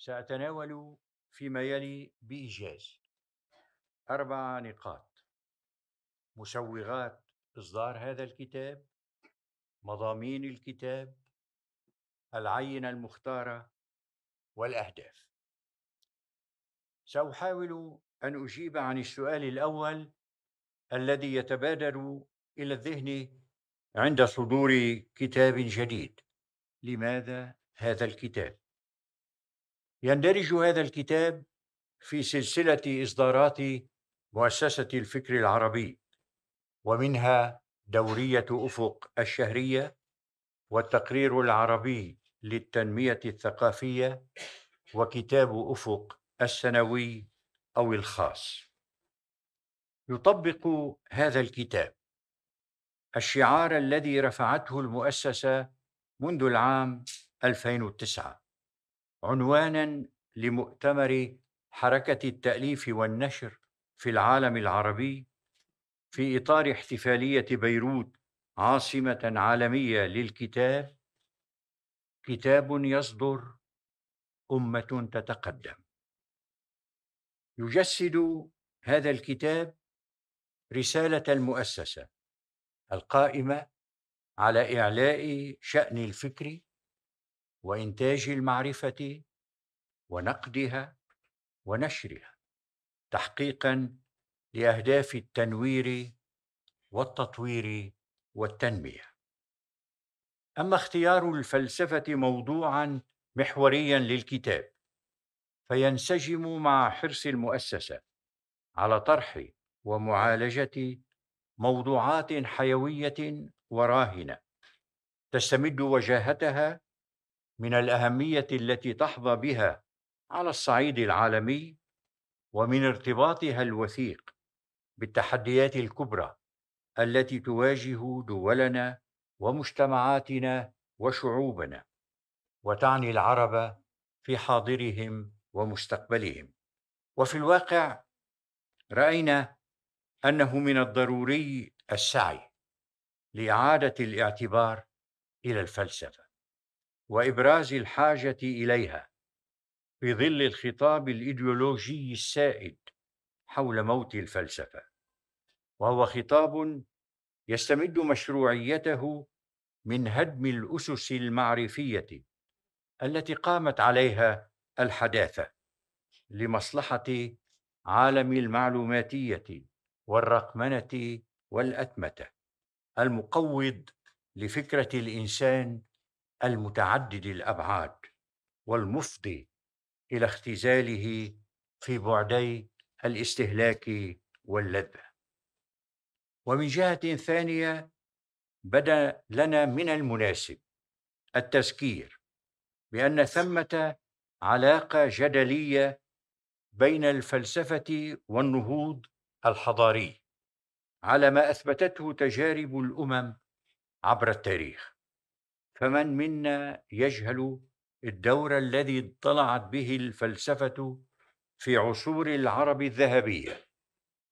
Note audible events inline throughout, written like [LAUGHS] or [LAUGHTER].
سأتناول فيما يلي بإيجاز أربع نقاط مسوغات إصدار هذا الكتاب مضامين الكتاب العينة المختارة والأهداف سأحاول أن أجيب عن السؤال الأول الذي يتبادر إلى الذهن عند صدور كتاب جديد لماذا هذا الكتاب يندرج هذا الكتاب في سلسلة إصدارات مؤسسة الفكر العربي ومنها دورية أفق الشهرية والتقرير العربي للتنمية الثقافية وكتاب أفق السنوي أو الخاص يطبق هذا الكتاب الشعار الذي رفعته المؤسسة منذ العام 2009 عنوانا لمؤتمر حركه التاليف والنشر في العالم العربي في اطار احتفاليه بيروت عاصمه عالميه للكتاب كتاب يصدر امه تتقدم يجسد هذا الكتاب رساله المؤسسه القائمه على اعلاء شان الفكر وانتاج المعرفه ونقدها ونشرها تحقيقا لاهداف التنوير والتطوير والتنميه اما اختيار الفلسفه موضوعا محوريا للكتاب فينسجم مع حرص المؤسسه على طرح ومعالجه موضوعات حيويه وراهنه تستمد وجاهتها من الاهميه التي تحظى بها على الصعيد العالمي ومن ارتباطها الوثيق بالتحديات الكبرى التي تواجه دولنا ومجتمعاتنا وشعوبنا وتعني العرب في حاضرهم ومستقبلهم وفي الواقع راينا انه من الضروري السعي لاعاده الاعتبار الى الفلسفه وابراز الحاجه اليها في ظل الخطاب الايديولوجي السائد حول موت الفلسفه وهو خطاب يستمد مشروعيته من هدم الاسس المعرفيه التي قامت عليها الحداثه لمصلحه عالم المعلوماتيه والرقمنه والاتمته المقوض لفكره الانسان المتعدد الابعاد والمفضي الى اختزاله في بعدي الاستهلاك واللذه ومن جهه ثانيه بدا لنا من المناسب التذكير بان ثمه علاقه جدليه بين الفلسفه والنهوض الحضاري على ما اثبتته تجارب الامم عبر التاريخ فمن منا يجهل الدور الذي اطلعت به الفلسفه في عصور العرب الذهبيه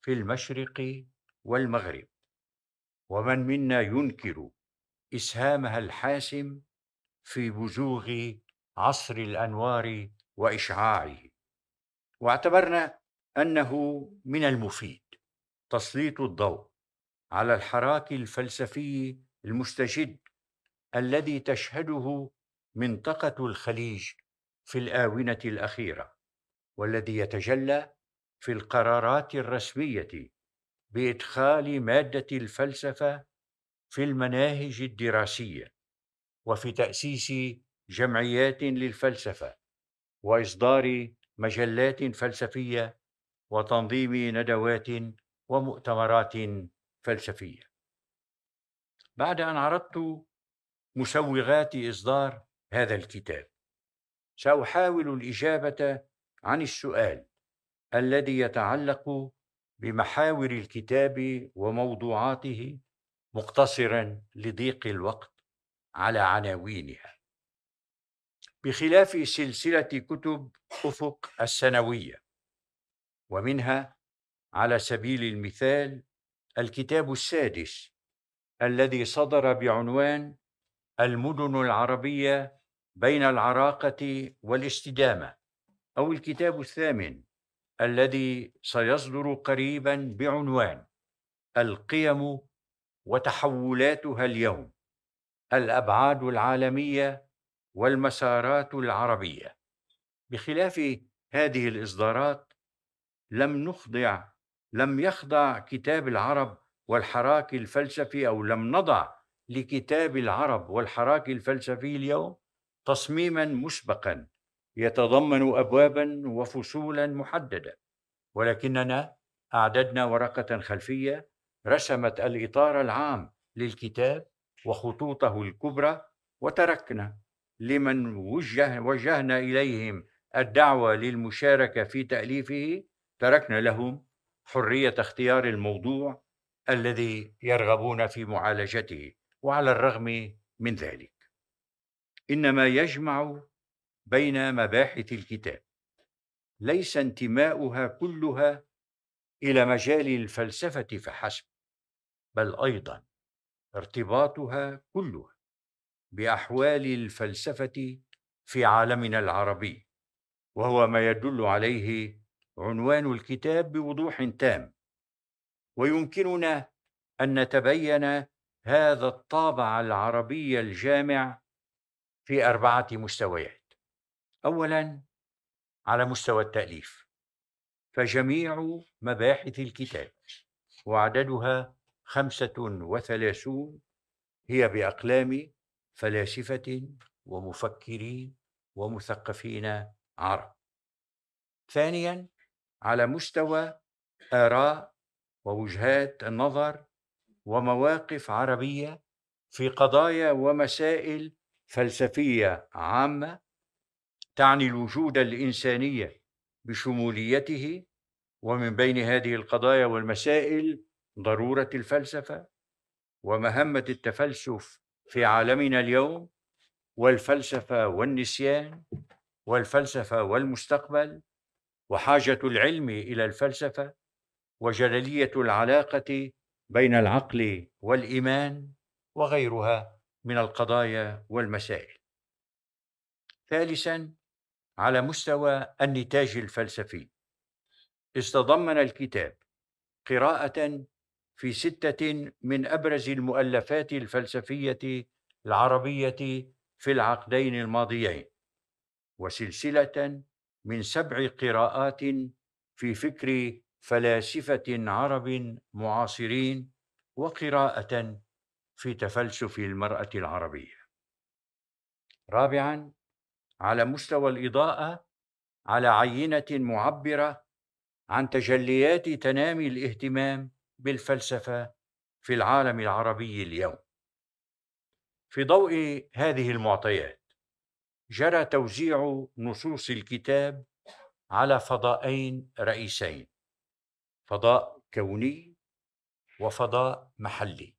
في المشرق والمغرب ومن منا ينكر اسهامها الحاسم في بزوغ عصر الانوار واشعاعه واعتبرنا انه من المفيد تسليط الضوء على الحراك الفلسفي المستجد الذي تشهده منطقه الخليج في الاونه الاخيره والذي يتجلى في القرارات الرسميه بادخال ماده الفلسفه في المناهج الدراسيه وفي تاسيس جمعيات للفلسفه واصدار مجلات فلسفيه وتنظيم ندوات ومؤتمرات فلسفيه بعد ان عرضت مسوغات إصدار هذا الكتاب سأحاول الإجابة عن السؤال الذي يتعلق بمحاور الكتاب وموضوعاته مقتصرا لضيق الوقت على عناوينها بخلاف سلسله كتب افق السنويه ومنها على سبيل المثال الكتاب السادس الذي صدر بعنوان المدن العربية بين العراقة والاستدامة أو الكتاب الثامن الذي سيصدر قريبا بعنوان القيم وتحولاتها اليوم الأبعاد العالمية والمسارات العربية بخلاف هذه الإصدارات لم نخضع لم يخضع كتاب العرب والحراك الفلسفي أو لم نضع لكتاب العرب والحراك الفلسفي اليوم تصميما مسبقا يتضمن ابوابا وفصولا محدده ولكننا اعددنا ورقه خلفيه رسمت الاطار العام للكتاب وخطوطه الكبرى وتركنا لمن وجه وجهنا اليهم الدعوه للمشاركه في تاليفه تركنا لهم حريه اختيار الموضوع الذي يرغبون في معالجته وعلى الرغم من ذلك انما يجمع بين مباحث الكتاب ليس انتماؤها كلها الى مجال الفلسفه فحسب بل ايضا ارتباطها كلها باحوال الفلسفه في عالمنا العربي وهو ما يدل عليه عنوان الكتاب بوضوح تام ويمكننا ان نتبين هذا الطابع العربي الجامع في أربعة مستويات أولا على مستوى التأليف فجميع مباحث الكتاب وعددها خمسة وثلاثون هي بأقلام فلاسفة ومفكرين ومثقفين عرب ثانيا على مستوى آراء ووجهات النظر ومواقف عربيه في قضايا ومسائل فلسفيه عامه تعني الوجود الانساني بشموليته ومن بين هذه القضايا والمسائل ضروره الفلسفه ومهمه التفلسف في عالمنا اليوم والفلسفه والنسيان والفلسفه والمستقبل وحاجه العلم الى الفلسفه وجلليه العلاقه بين العقل والايمان وغيرها من القضايا والمسائل ثالثا على مستوى النتاج الفلسفي استضمن الكتاب قراءه في سته من ابرز المؤلفات الفلسفيه العربيه في العقدين الماضيين وسلسله من سبع قراءات في فكر فلاسفة عرب معاصرين وقراءة في تفلسف المرأة العربية. رابعا على مستوى الإضاءة على عينة معبرة عن تجليات تنامي الاهتمام بالفلسفة في العالم العربي اليوم. في ضوء هذه المعطيات جرى توزيع نصوص الكتاب على فضائين رئيسين فضاء كوني وفضاء محلي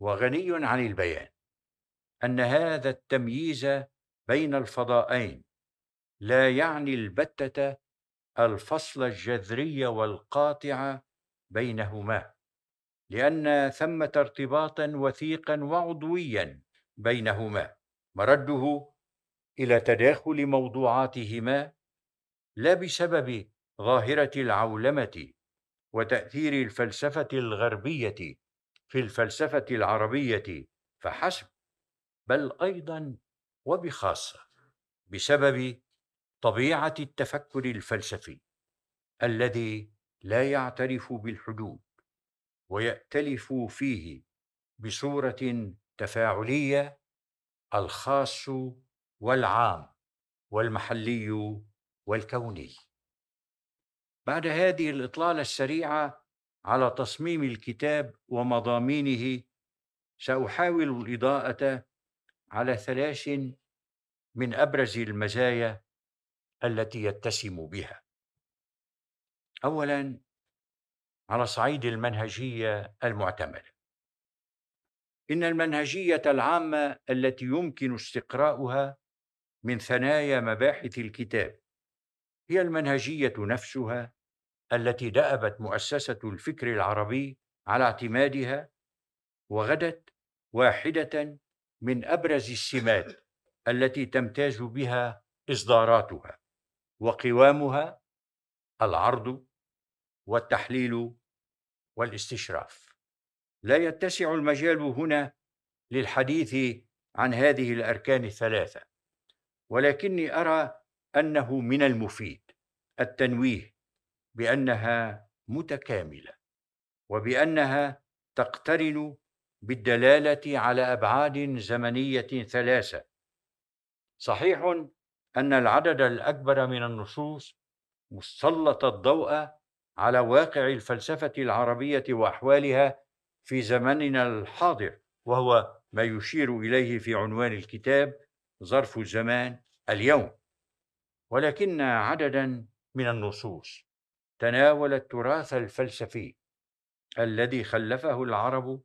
وغني عن البيان ان هذا التمييز بين الفضاءين لا يعني البته الفصل الجذري والقاطع بينهما لان ثمه ارتباطا وثيقا وعضويا بينهما مرده الى تداخل موضوعاتهما لا بسبب ظاهرة العولمة وتأثير الفلسفة الغربية في الفلسفة العربية فحسب بل أيضا وبخاصة بسبب طبيعة التفكر الفلسفي الذي لا يعترف بالحدود ويأتلف فيه بصورة تفاعلية الخاص والعام والمحلي والكوني بعد هذه الاطلاله السريعه على تصميم الكتاب ومضامينه ساحاول الاضاءه على ثلاث من ابرز المزايا التي يتسم بها اولا على صعيد المنهجيه المعتمده ان المنهجيه العامه التي يمكن استقراؤها من ثنايا مباحث الكتاب هي المنهجيه نفسها التي دأبت مؤسسة الفكر العربي على اعتمادها وغدت واحدة من أبرز السمات التي تمتاز بها إصداراتها وقوامها العرض والتحليل والاستشراف لا يتسع المجال هنا للحديث عن هذه الاركان الثلاثه ولكني ارى انه من المفيد التنويه بانها متكامله وبانها تقترن بالدلاله على ابعاد زمنيه ثلاثه صحيح ان العدد الاكبر من النصوص مسلط الضوء على واقع الفلسفه العربيه واحوالها في زمننا الحاضر وهو ما يشير اليه في عنوان الكتاب ظرف الزمان اليوم ولكن عددا من النصوص تناول التراث الفلسفي الذي خلفه العرب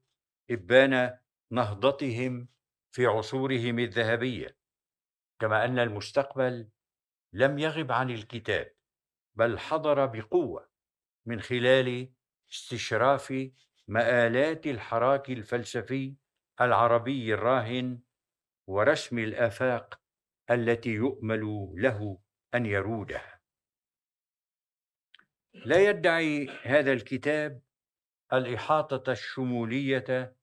ابان نهضتهم في عصورهم الذهبيه كما ان المستقبل لم يغب عن الكتاب بل حضر بقوه من خلال استشراف مآلات الحراك الفلسفي العربي الراهن ورسم الآفاق التي يؤمل له أن يرودها لا يدعي هذا الكتاب الإحاطة الشمولية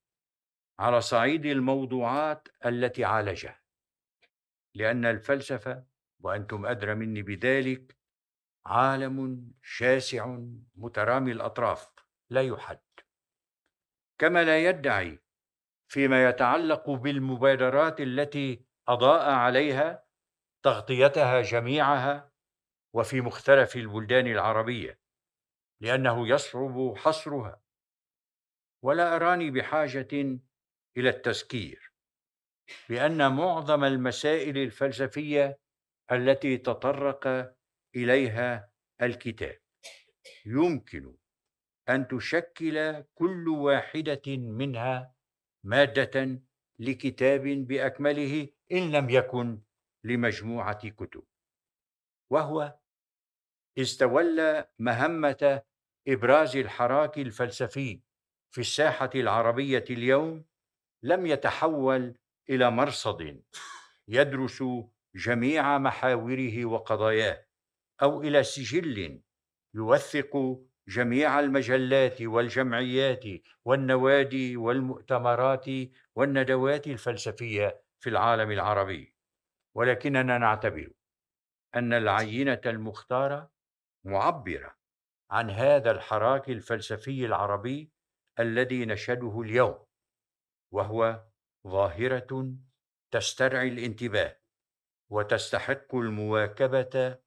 على صعيد الموضوعات التي عالجها لأن الفلسفة وأنتم أدرى مني بذلك عالم شاسع مترامي الأطراف لا يحد كما لا يدعي فيما يتعلق بالمبادرات التي أضاء عليها تغطيتها جميعها وفي مختلف البلدان العربيه لانه يصعب حصرها ولا اراني بحاجه الى التذكير بان معظم المسائل الفلسفيه التي تطرق اليها الكتاب يمكن ان تشكل كل واحده منها ماده لكتاب باكمله ان لم يكن لمجموعه كتب وهو استولى مهمة إبراز الحراك الفلسفي في الساحة العربية اليوم لم يتحول إلى مرصد يدرس جميع محاوره وقضاياه أو إلى سجل يوثق جميع المجلات والجمعيات والنوادي والمؤتمرات والندوات الفلسفيه في العالم العربي ولكننا نعتبر أن العينة المختارة معبرة عن هذا الحراك الفلسفي العربي الذي نشهده اليوم وهو ظاهرة تسترعي الانتباه وتستحق المواكبة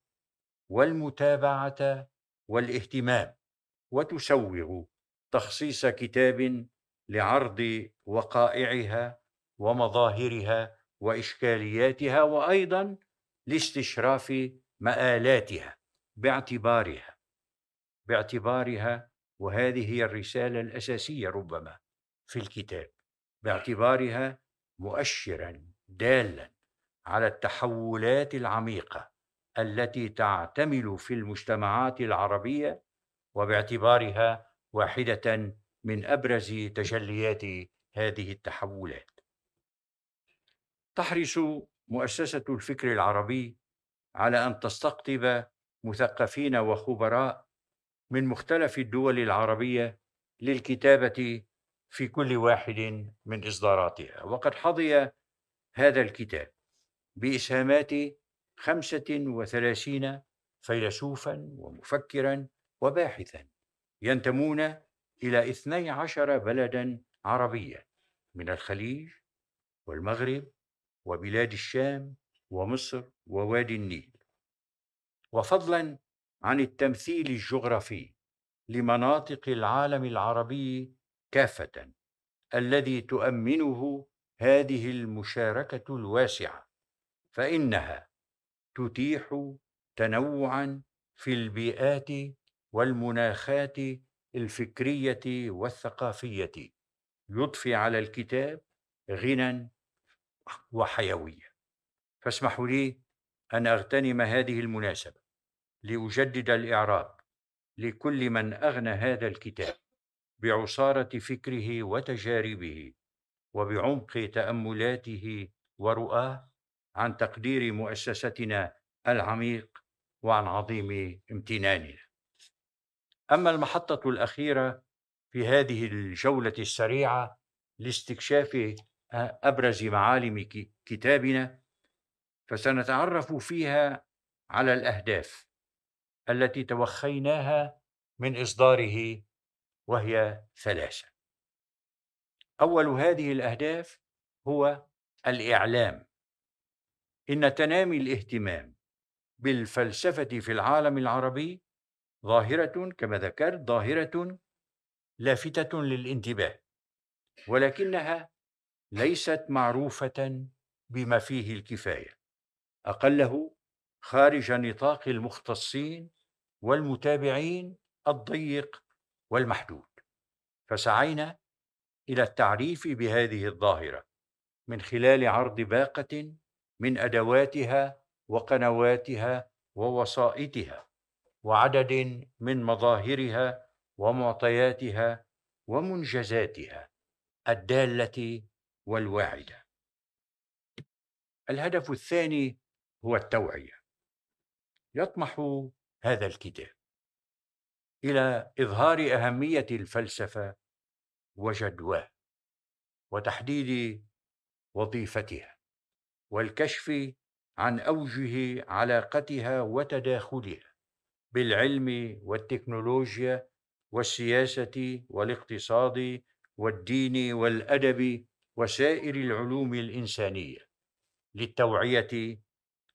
والمتابعة والاهتمام وتسوغ تخصيص كتاب لعرض وقائعها ومظاهرها واشكالياتها وايضا لاستشراف مآلاتها باعتبارها باعتبارها وهذه هي الرسالة الأساسية ربما في الكتاب باعتبارها مؤشرا دالا على التحولات العميقة التي تعتمل في المجتمعات العربية وباعتبارها واحدة من أبرز تجليات هذه التحولات تحرص مؤسسة الفكر العربي على أن تستقطب مثقفين وخبراء من مختلف الدول العربية للكتابة في كل واحد من إصداراتها وقد حظي هذا الكتاب بإسهامات 35 فيلسوفا ومفكرا وباحثا ينتمون إلى 12 بلدا عربيا من الخليج والمغرب وبلاد الشام ومصر ووادي النيل وفضلا عن التمثيل الجغرافي لمناطق العالم العربي كافه الذي تؤمنه هذه المشاركه الواسعه فانها تتيح تنوعا في البيئات والمناخات الفكريه والثقافيه يضفي على الكتاب غنى وحيوية فاسمحوا لي أن أغتنم هذه المناسبة لأجدد الإعراب لكل من أغنى هذا الكتاب بعصارة فكره وتجاربه وبعمق تأملاته ورؤاه عن تقدير مؤسستنا العميق وعن عظيم امتناننا. أما المحطة الأخيرة في هذه الجولة السريعة لاستكشاف أبرز معالم كتابنا فسنتعرف فيها على الأهداف التي توخيناها من إصداره وهي ثلاثة أول هذه الأهداف هو الإعلام إن تنامي الاهتمام بالفلسفة في العالم العربي ظاهرة كما ذكرت ظاهرة لافتة للانتباه ولكنها ليست معروفة بما فيه الكفاية أقله خارج نطاق المختصين والمتابعين الضيق والمحدود فسعينا إلى التعريف بهذه الظاهرة من خلال عرض باقة من أدواتها وقنواتها ووسائطها وعدد من مظاهرها ومعطياتها ومنجزاتها الدالة والواعدة الهدف الثاني هو التوعية يطمح هذا الكتاب إلى إظهار أهمية الفلسفة وجدواه وتحديد وظيفتها والكشف عن أوجه علاقتها وتداخلها بالعلم والتكنولوجيا والسياسة والاقتصاد والدين والأدب وسائر العلوم الانسانيه للتوعيه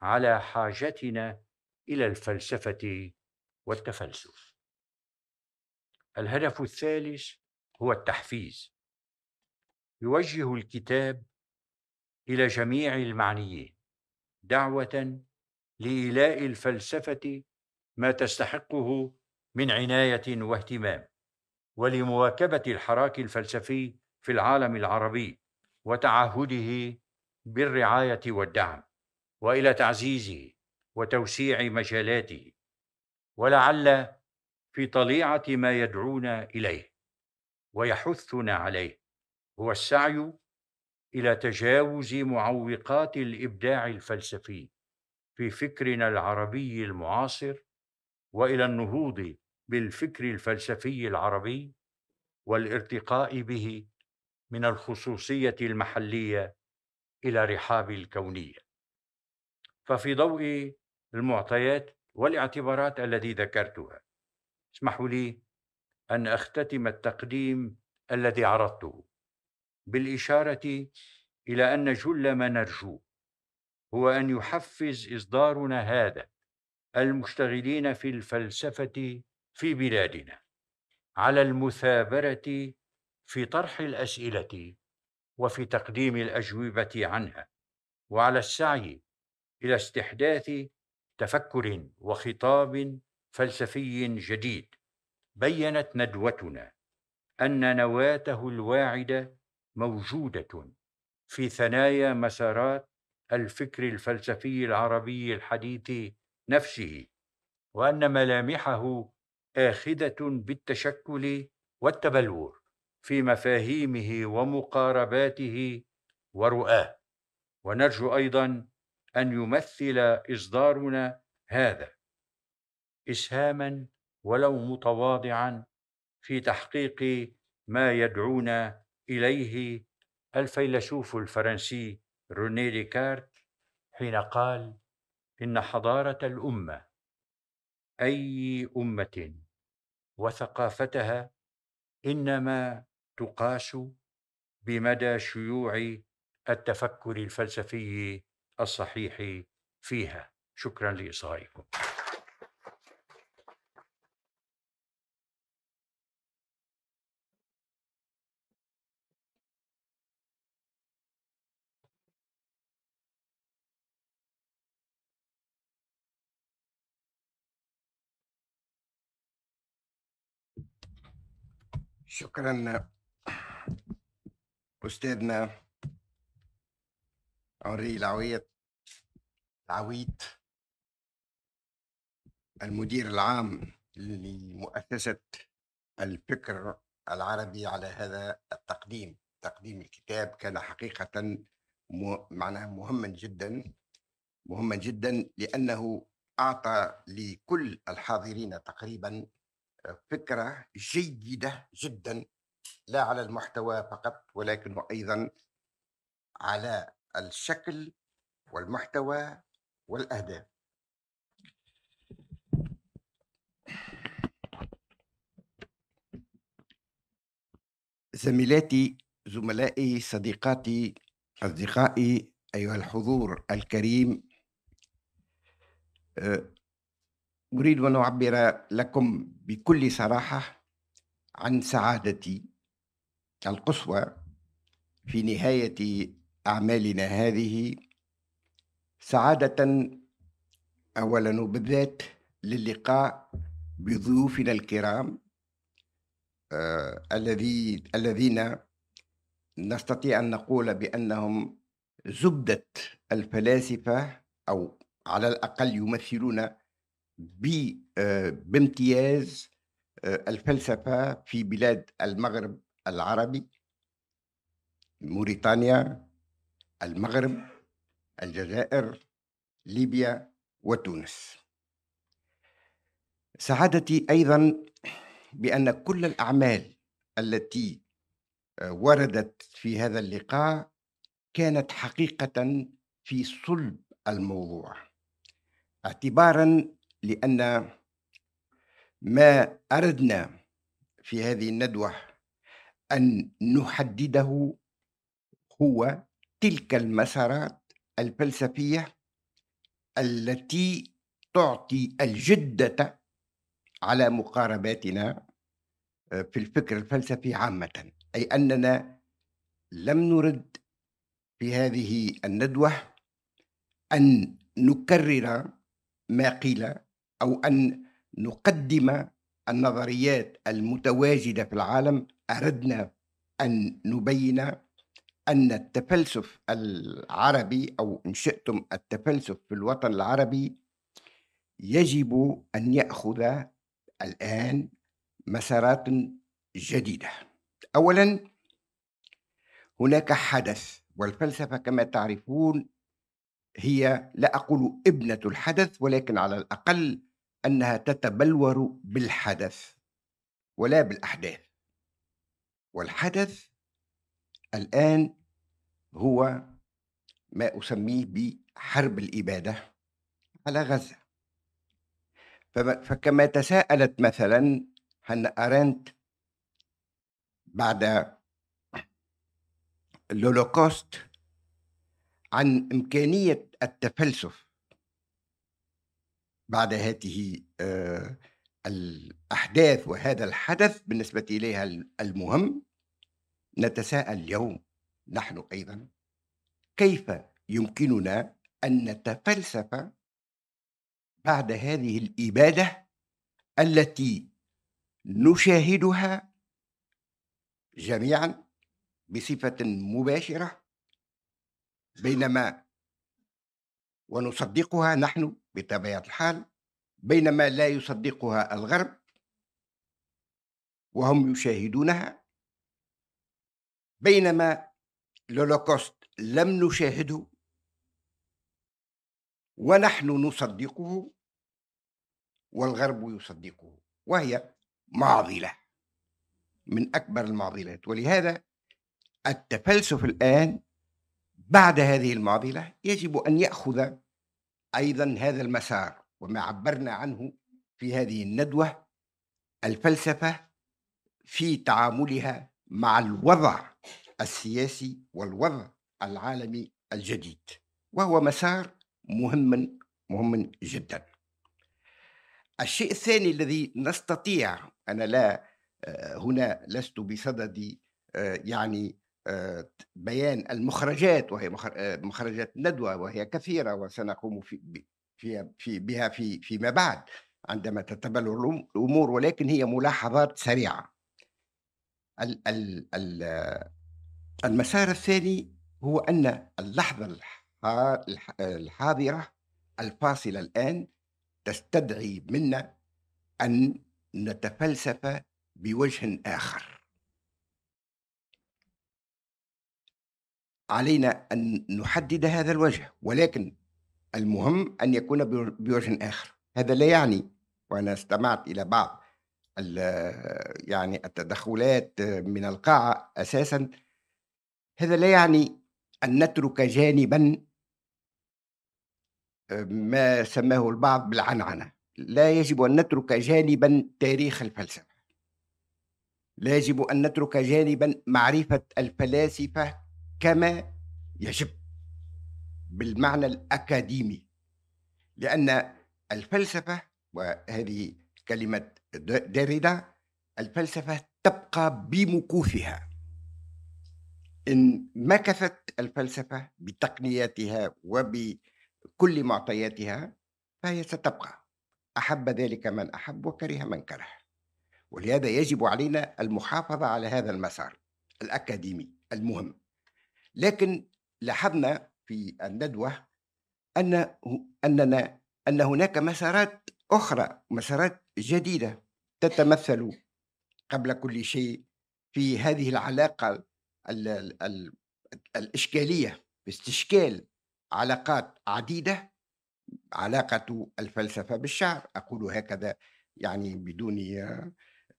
على حاجتنا الى الفلسفه والتفلسف الهدف الثالث هو التحفيز يوجه الكتاب الى جميع المعنيين دعوه لايلاء الفلسفه ما تستحقه من عنايه واهتمام ولمواكبه الحراك الفلسفي في العالم العربي وتعهده بالرعايه والدعم والى تعزيزه وتوسيع مجالاته ولعل في طليعه ما يدعونا اليه ويحثنا عليه هو السعي الى تجاوز معوقات الابداع الفلسفي في فكرنا العربي المعاصر والى النهوض بالفكر الفلسفي العربي والارتقاء به من الخصوصيه المحليه الى رحاب الكونيه ففي ضوء المعطيات والاعتبارات التي ذكرتها اسمحوا لي ان اختتم التقديم الذي عرضته بالاشاره الى ان جل ما نرجوه هو ان يحفز اصدارنا هذا المشتغلين في الفلسفه في بلادنا على المثابره في طرح الاسئله وفي تقديم الاجوبه عنها وعلى السعي الى استحداث تفكر وخطاب فلسفي جديد بينت ندوتنا ان نواته الواعده موجوده في ثنايا مسارات الفكر الفلسفي العربي الحديث نفسه وان ملامحه اخذه بالتشكل والتبلور في مفاهيمه ومقارباته ورؤاه ونرجو ايضا ان يمثل اصدارنا هذا اسهاما ولو متواضعا في تحقيق ما يدعونا اليه الفيلسوف الفرنسي روني ريكارت حين قال ان حضاره الامه اي امه وثقافتها انما تقاس بمدى شيوع التفكر الفلسفي الصحيح فيها شكرا لاصغائكم شكرا أستاذنا عري العويط العويت المدير العام لمؤسسة الفكر العربي على هذا التقديم تقديم الكتاب كان حقيقة معناه مهما جدا مهما جدا لأنه أعطى لكل الحاضرين تقريبا فكرة جيدة جدا لا على المحتوى فقط ولكن أيضا على الشكل والمحتوى والأهداف زميلاتي زملائي صديقاتي أصدقائي أيها الحضور الكريم آه، أريد أن أعبر لكم بكل صراحة عن سعادتي القصوى في نهاية أعمالنا هذه سعادة أولا وبالذات للقاء بضيوفنا الكرام آه الذي الذين نستطيع أن نقول بأنهم زبدة الفلاسفة أو على الأقل يمثلون آه، بامتياز آه، الفلسفة في بلاد المغرب العربي موريتانيا المغرب الجزائر ليبيا وتونس سعادتي ايضا بان كل الاعمال التي آه، وردت في هذا اللقاء كانت حقيقه في صلب الموضوع اعتبارا لان ما اردنا في هذه الندوه أن نحدده هو تلك المسارات الفلسفية التي تعطي الجدة على مقارباتنا آه، في الفكر الفلسفي عامة أي أننا لم نرد في هذه الندوة أن نكرر ما قيل أو أن نقدم النظريات المتواجده في العالم اردنا ان نبين ان التفلسف العربي او ان شئتم التفلسف في الوطن العربي يجب ان ياخذ الان مسارات جديده اولا هناك حدث والفلسفه كما تعرفون هي لا اقول ابنه الحدث ولكن على الاقل انها تتبلور بالحدث ولا بالاحداث والحدث الان هو ما اسميه بحرب الاباده على غزه فكما تساءلت مثلا هن ارنت بعد الهولوكوست عن امكانيه التفلسف بعد هذه آه، الأحداث وهذا الحدث بالنسبة إليها المهم نتساءل اليوم نحن أيضا كيف يمكننا أن نتفلسف بعد هذه الإبادة التي نشاهدها جميعا بصفة مباشرة بينما ونصدقها نحن بطبيعة الحال بينما لا يصدقها الغرب وهم يشاهدونها بينما الهولوكوست لم نشاهده ونحن نصدقه والغرب يصدقه وهي معضله من اكبر المعضلات ولهذا التفلسف الان بعد هذه المعضلة يجب أن يأخذ أيضا هذا المسار وما عبرنا عنه في هذه الندوة الفلسفة في تعاملها مع الوضع السياسي والوضع العالمي الجديد وهو مسار مهم مهم جدا الشيء الثاني الذي نستطيع أنا لا آه، هنا لست بصدد آه، يعني آه، بيان المخرجات وهي آه، مخرجات ندوة وهي كثيرة وسنقوم في في في بها في فيما بعد عندما تتبلور الأمور ولكن هي ملاحظات سريعة المسار الثاني هو أن اللحظة الحاضرة الفاصلة الآن تستدعي منا أن نتفلسف بوجه آخر علينا أن نحدد هذا الوجه ولكن المهم أن يكون بوجه آخر هذا لا يعني وأنا استمعت إلى بعض يعني التدخلات من القاعة أساسا هذا لا يعني أن نترك جانبا ما سماه البعض بالعنعنة لا يجب أن نترك جانبا تاريخ الفلسفة لا يجب أن نترك جانبا معرفة الفلاسفة كما يجب بالمعنى الأكاديمي لأن الفلسفة وهذه كلمة ديريدا الفلسفة تبقى بمكوفها إن مكثت الفلسفة بتقنياتها وبكل معطياتها فهي ستبقى أحب ذلك من أحب وكره من كره ولهذا يجب علينا المحافظة على هذا المسار الأكاديمي المهم لكن لاحظنا في الندوة أن أننا أن هناك مسارات أخرى مسارات جديدة تتمثل قبل كل شيء في هذه العلاقة الـ الـ الـ الإشكالية باستشكال علاقات عديدة علاقة الفلسفة بالشعر أقول هكذا يعني بدون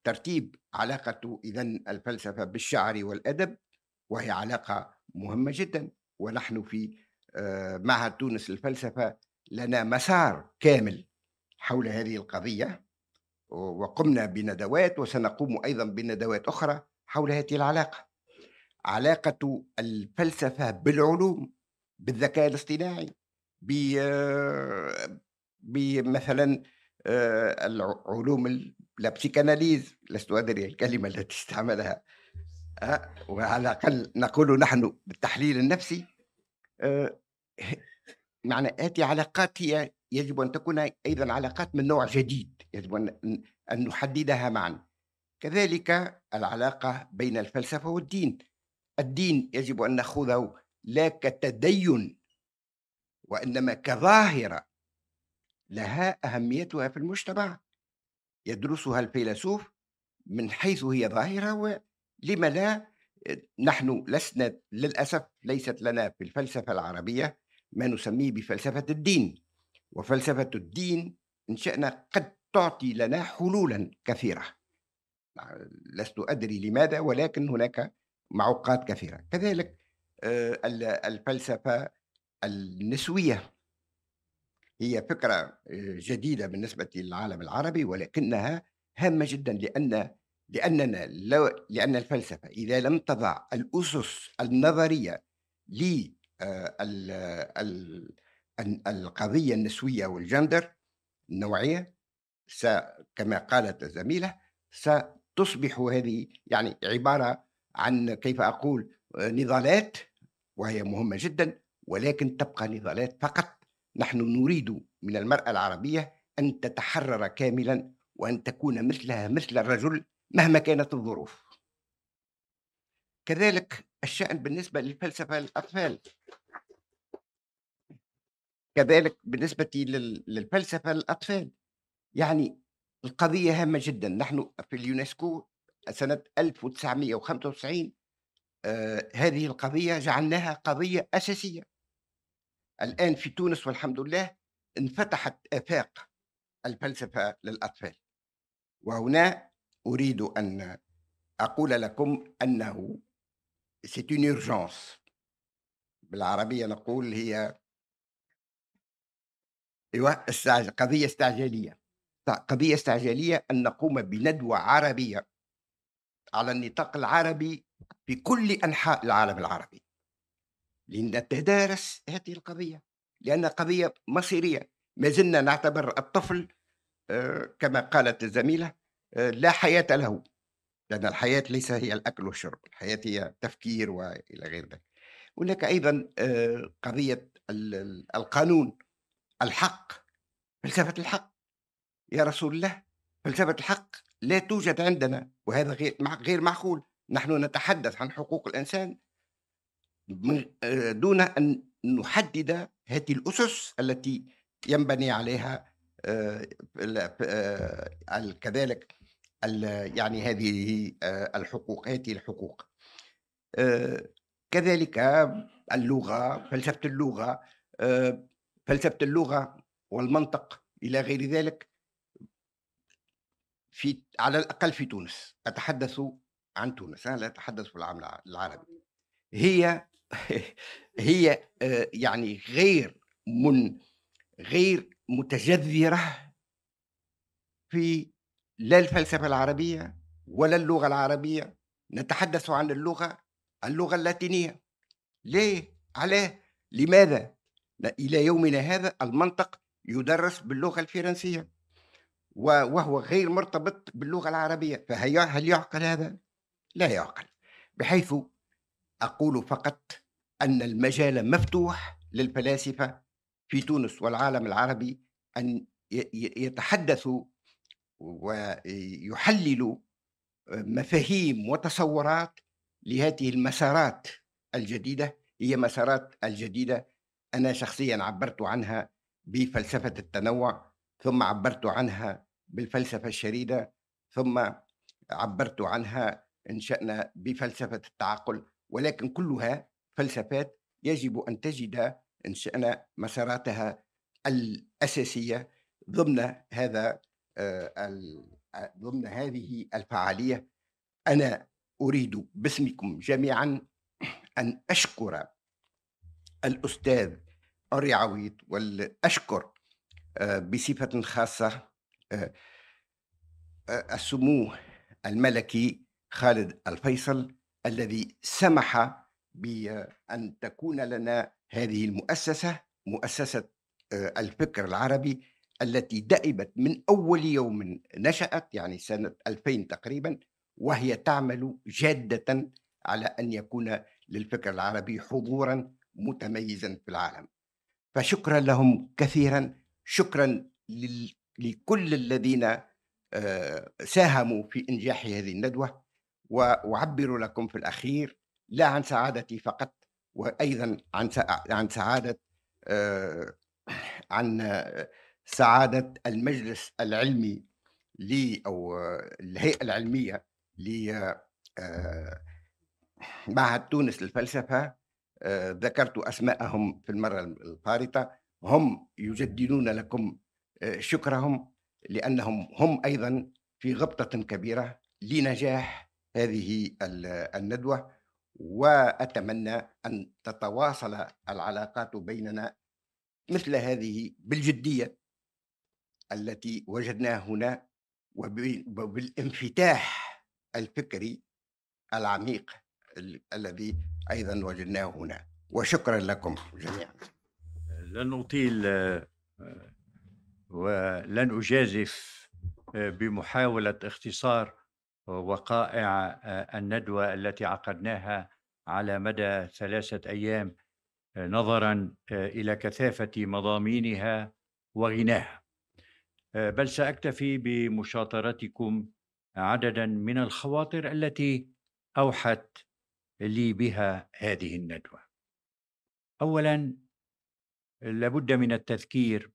ترتيب علاقة إذا الفلسفة بالشعر والأدب وهي علاقة مهمة جدا ونحن في آه، معهد تونس للفلسفة لنا مسار كامل حول هذه القضية وقمنا بندوات وسنقوم أيضا بندوات أخرى حول هذه العلاقة علاقة الفلسفة بالعلوم بالذكاء الاصطناعي بمثلا آه، آه، العلوم اللابسيكاناليز لست أدري الكلمة التي استعملها آه، وعلى الأقل نقول نحن بالتحليل النفسي آه، معنى اتي علاقات هي يجب أن تكون أيضا علاقات من نوع جديد يجب أن نحددها معا كذلك العلاقة بين الفلسفة والدين الدين يجب أن نأخذه لا كتدين وإنما كظاهرة لها أهميتها في المجتمع يدرسها الفيلسوف من حيث هي ظاهرة لما لا نحن لسنا للأسف ليست لنا في الفلسفة العربية ما نسميه بفلسفة الدين وفلسفة الدين إن شئنا قد تعطي لنا حلولا كثيرة لست أدري لماذا ولكن هناك معوقات كثيرة كذلك آه، الفلسفة النسوية هي فكرة آه، جديدة بالنسبة للعالم العربي ولكنها هامة جدا لأن لأننا لو لأن الفلسفة إذا لم تضع الأسس النظرية للقضية آه، النسوية والجندر النوعية كما قالت الزميلة ستصبح هذه يعني عبارة عن كيف أقول نضالات وهي مهمة جدا ولكن تبقى نضالات فقط نحن نريد من المرأة العربية أن تتحرر كاملا وأن تكون مثلها مثل الرجل مهما كانت الظروف كذلك الشأن بالنسبة للفلسفة للأطفال كذلك بالنسبة للفلسفة للأطفال يعني القضية هامة جدا نحن في اليونسكو سنة 1995 آه هذه القضية جعلناها قضية أساسية الآن في تونس والحمد لله انفتحت آفاق الفلسفة للأطفال وهنا أريد أن أقول لكم أنه c'est une urgence بالعربية نقول هي ايوه قضية استعجالية قضية استعجالية أن نقوم بندوة عربية على النطاق العربي في كل أنحاء العالم العربي لنتدارس هذه القضية لأنها قضية مصيرية ما زلنا نعتبر الطفل آه، كما قالت الزميلة آه، لا حياة له لأن الحياة ليس هي الأكل والشرب الحياة هي التفكير وإلى غير ذلك هناك أيضا آه، قضية القانون الحق فلسفة الحق يا رسول الله فلسفة الحق لا توجد عندنا وهذا غير غير معقول نحن نتحدث عن حقوق الإنسان آه، دون أن نحدد هذه الأسس التي ينبني عليها كذلك يعني هذه آه، الحقوق هذه الحقوق آه، كذلك اللغة فلسفة اللغة آه، فلسفة اللغة والمنطق إلى غير ذلك في على الأقل في تونس أتحدث عن تونس أنا لا أتحدث في العالم العربي هي [LAUGHS] هي يعني غير من غير متجذرة في لا الفلسفة العربية ولا اللغة العربية نتحدث عن اللغة اللغة اللاتينية ليه؟ عليه؟ لماذا؟ إلى يومنا هذا المنطق يدرس باللغة الفرنسية وهو غير مرتبط باللغة العربية فهل يعقل هذا؟ لا يعقل بحيث أقول فقط أن المجال مفتوح للفلاسفة في تونس والعالم العربي أن يتحدثوا ويحلل آه، مفاهيم وتصورات لهذه المسارات الجديدة هي مسارات الجديدة أنا شخصيا عبرت عنها بفلسفة التنوع ثم عبرت عنها بالفلسفة الشريدة ثم عبرت عنها إن بفلسفة التعاقل ولكن كلها فلسفات يجب أن تجد إن مساراتها الأساسية ضمن هذا آه، آه، ضمن هذه الفعالية أنا أريد باسمكم جميعا أن أشكر الأستاذ الرعويط والأشكر آه، بصفة خاصة السمو الملكي خالد الفيصل الذي سمح بأن تكون لنا هذه المؤسسة مؤسسة الفكر العربي التي دأبت من أول يوم نشأت يعني سنة 2000 تقريبا وهي تعمل جادة على أن يكون للفكر العربي حضورا متميزا في العالم فشكرا لهم كثيرا شكرا لكل الذين آه، ساهموا في إنجاح هذه الندوة وأعبر لكم في الأخير لا عن سعادتي فقط وأيضا عن عن سعادة آه، عن سعادة المجلس العلمي لي أو الهيئة العلمية لمعهد آه، تونس للفلسفة آه، ذكرت أسماءهم في المرة الفارطة هم يجددون لكم آه، شكرهم لأنهم هم أيضا في غبطة كبيرة لنجاح هذه الندوة وأتمنى أن تتواصل العلاقات بيننا مثل هذه بالجدية التي وجدناها هنا وبالانفتاح الفكري العميق الذي ايضا وجدناه هنا وشكرا لكم جميعا لن اطيل ولن اجازف بمحاوله اختصار وقائع الندوه التي عقدناها على مدى ثلاثه ايام نظرا الى كثافه مضامينها وغناها آه، بل ساكتفي بمشاطرتكم عددا من الخواطر التي اوحت لي بها هذه الندوه اولا لابد من التذكير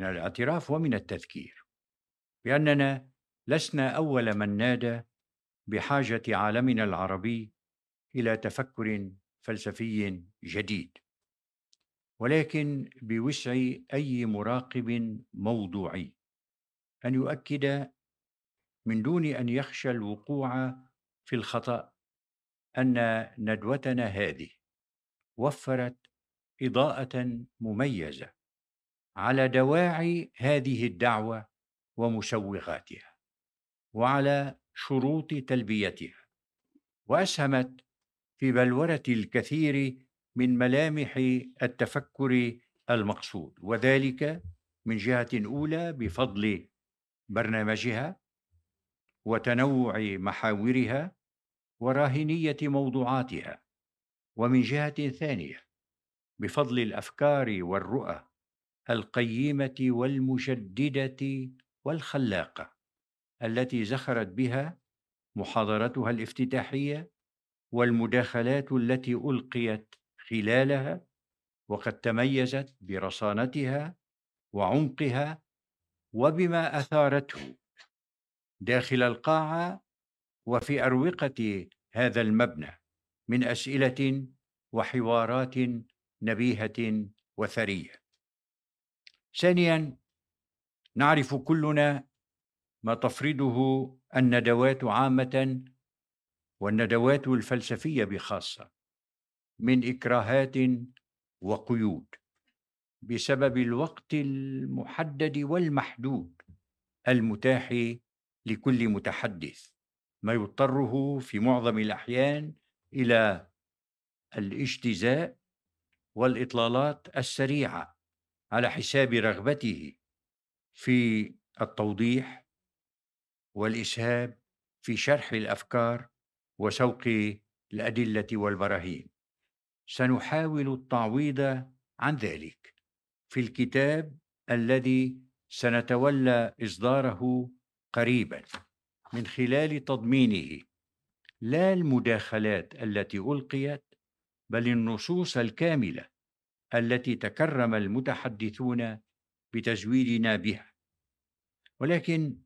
من الاعتراف ومن التذكير باننا لسنا اول من نادى بحاجه عالمنا العربي الى تفكر فلسفي جديد ولكن بوسع اي مراقب موضوعي ان يؤكد من دون ان يخشى الوقوع في الخطا ان ندوتنا هذه وفرت اضاءه مميزه على دواعي هذه الدعوه ومسوغاتها وعلى شروط تلبيتها واسهمت في بلوره الكثير من ملامح التفكر المقصود وذلك من جهه اولى بفضل برنامجها وتنوع محاورها وراهنيه موضوعاتها ومن جهه ثانيه بفضل الافكار والرؤى القيمه والمشدده والخلاقه التي زخرت بها محاضرتها الافتتاحيه والمداخلات التي القيت خلالها وقد تميزت برصانتها وعمقها وبما اثارته داخل القاعه وفي اروقه هذا المبنى من اسئله وحوارات نبيهه وثريه ثانيا نعرف كلنا ما تفرضه الندوات عامه والندوات الفلسفيه بخاصه من اكراهات وقيود بسبب الوقت المحدد والمحدود المتاح لكل متحدث ما يضطره في معظم الاحيان الى الاجتزاء والاطلالات السريعه على حساب رغبته في التوضيح والاسهاب في شرح الافكار وسوق الادله والبراهين سنحاول التعويض عن ذلك في الكتاب الذي سنتولى اصداره قريبا من خلال تضمينه لا المداخلات التي القيت بل النصوص الكامله التي تكرم المتحدثون بتزويدنا بها ولكن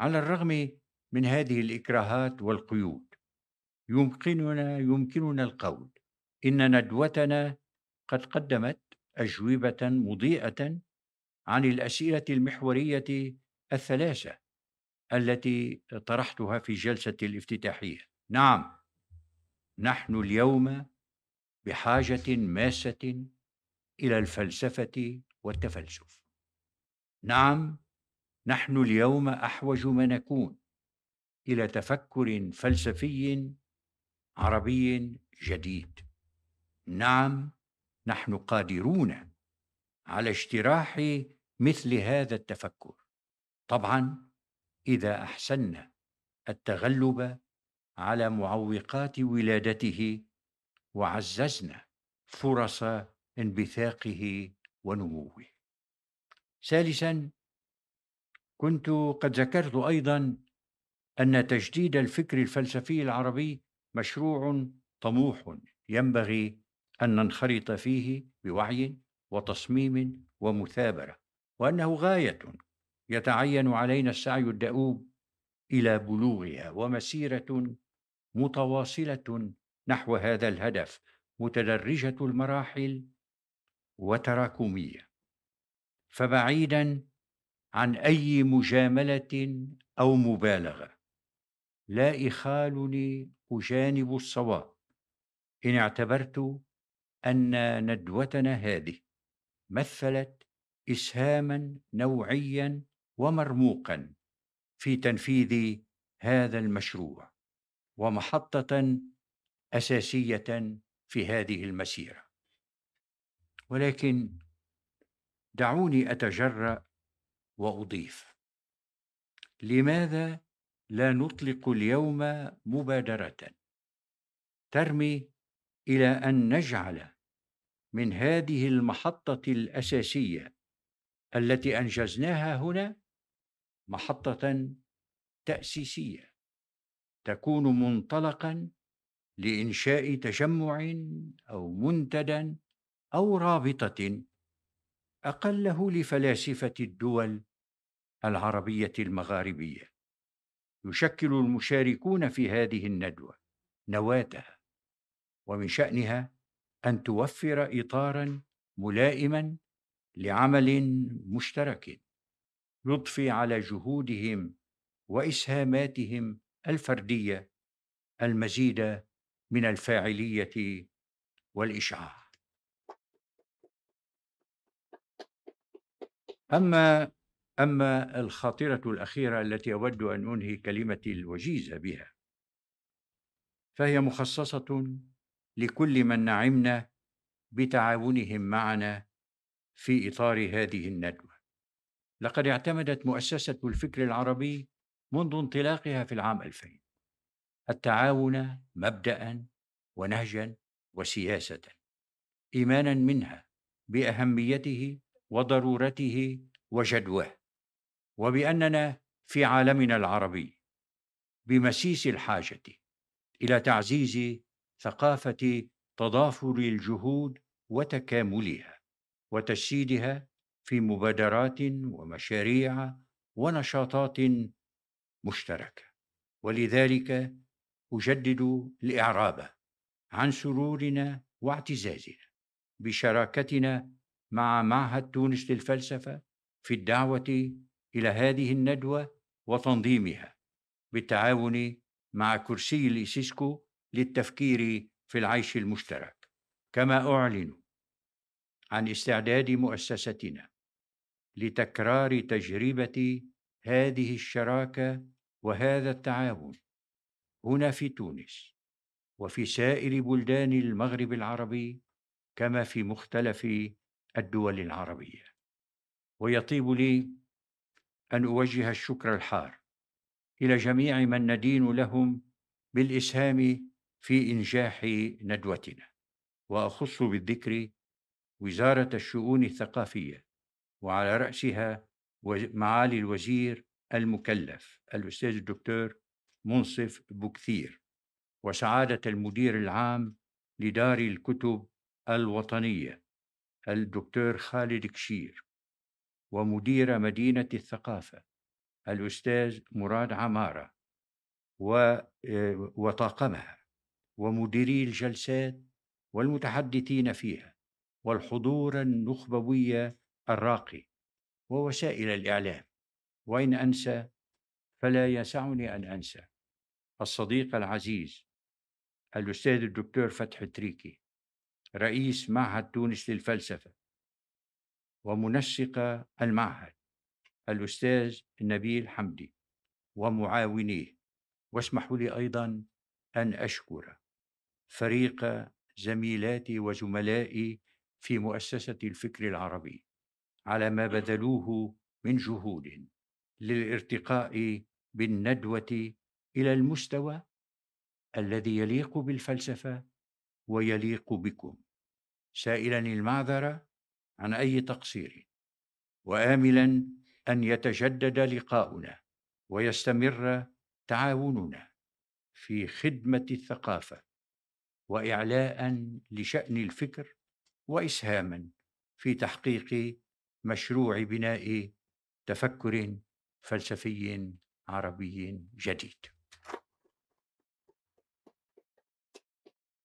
على الرغم من هذه الاكراهات والقيود يمكننا يمكننا القول ان ندوتنا قد قدمت أجوبة مضيئة عن الأسئلة المحورية الثلاثة التي طرحتها في جلسة الافتتاحية. نعم، نحن اليوم بحاجة ماسة إلى الفلسفة والتفلسف. نعم، نحن اليوم أحوج ما نكون إلى تفكر فلسفي عربي جديد. نعم نحن قادرون على اجتراح مثل هذا التفكر طبعا اذا احسنا التغلب على معوقات ولادته وعززنا فرص انبثاقه ونموه ثالثا كنت قد ذكرت ايضا ان تجديد الفكر الفلسفي العربي مشروع طموح ينبغي أن ننخرط فيه بوعي وتصميم ومثابرة وأنه غاية يتعين علينا السعي الدؤوب إلى بلوغها ومسيرة متواصلة نحو هذا الهدف متدرجة المراحل وتراكمية فبعيدا عن أي مجاملة أو مبالغة لا إخالني أجانب الصواب إن اعتبرت ان ندوتنا هذه مثلت اسهاما نوعيا ومرموقا في تنفيذ هذا المشروع ومحطه اساسيه في هذه المسيره ولكن دعوني اتجرا واضيف لماذا لا نطلق اليوم مبادره ترمي الى ان نجعل من هذه المحطه الاساسيه التي انجزناها هنا محطه تاسيسيه تكون منطلقا لانشاء تجمع او منتدى او رابطه اقله لفلاسفه الدول العربيه المغاربيه يشكل المشاركون في هذه الندوه نواتها ومن شأنها أن توفر إطارا ملائما لعمل مشترك يضفي على جهودهم وإسهاماتهم الفردية المزيد من الفاعلية والإشعاع أما أما الخاطرة الأخيرة التي أود أن أنهي كلمتي الوجيزة بها فهي مخصصة لكل من نعمنا بتعاونهم معنا في اطار هذه الندوه لقد اعتمدت مؤسسه الفكر العربي منذ انطلاقها في العام 2000 التعاون مبدا ونهجا وسياسه ايمانا منها باهميته وضرورته وجدواه وباننا في عالمنا العربي بمسيس الحاجه الى تعزيز ثقافه تضافر الجهود وتكاملها وتجسيدها في مبادرات ومشاريع ونشاطات مشتركه ولذلك اجدد الاعراب عن سرورنا واعتزازنا بشراكتنا مع معهد تونس للفلسفه في الدعوه الى هذه الندوه وتنظيمها بالتعاون مع كرسي الإسيسكو للتفكير في العيش المشترك كما اعلن عن استعداد مؤسستنا لتكرار تجربه هذه الشراكه وهذا التعاون هنا في تونس وفي سائر بلدان المغرب العربي كما في مختلف الدول العربيه ويطيب لي ان اوجه الشكر الحار الى جميع من ندين لهم بالاسهام في إنجاح ندوتنا وأخص بالذكر وزارة الشؤون الثقافية وعلى رأسها معالي الوزير المكلف الأستاذ الدكتور منصف بوكثير وسعادة المدير العام لدار الكتب الوطنية الدكتور خالد كشير ومدير مدينة الثقافة الأستاذ مراد عمارة آه، وطاقمها ومديري الجلسات والمتحدثين فيها والحضور النخبوي الراقي ووسائل الإعلام وإن أنسى فلا يسعني أن أنسى الصديق العزيز الأستاذ الدكتور فتح تريكي رئيس معهد تونس للفلسفة ومنسق المعهد الأستاذ نبيل حمدي ومعاونيه واسمحوا لي أيضا أن أشكر فريق زميلاتي وزملائي في مؤسسة الفكر العربي على ما بذلوه من جهود للارتقاء بالندوة إلى المستوى الذي يليق بالفلسفة ويليق بكم سائلا المعذرة عن أي تقصير وآملا أن يتجدد لقاؤنا ويستمر تعاوننا في خدمة الثقافة واعلاء لشان الفكر واسهاما في تحقيق مشروع بناء تفكر فلسفي عربي جديد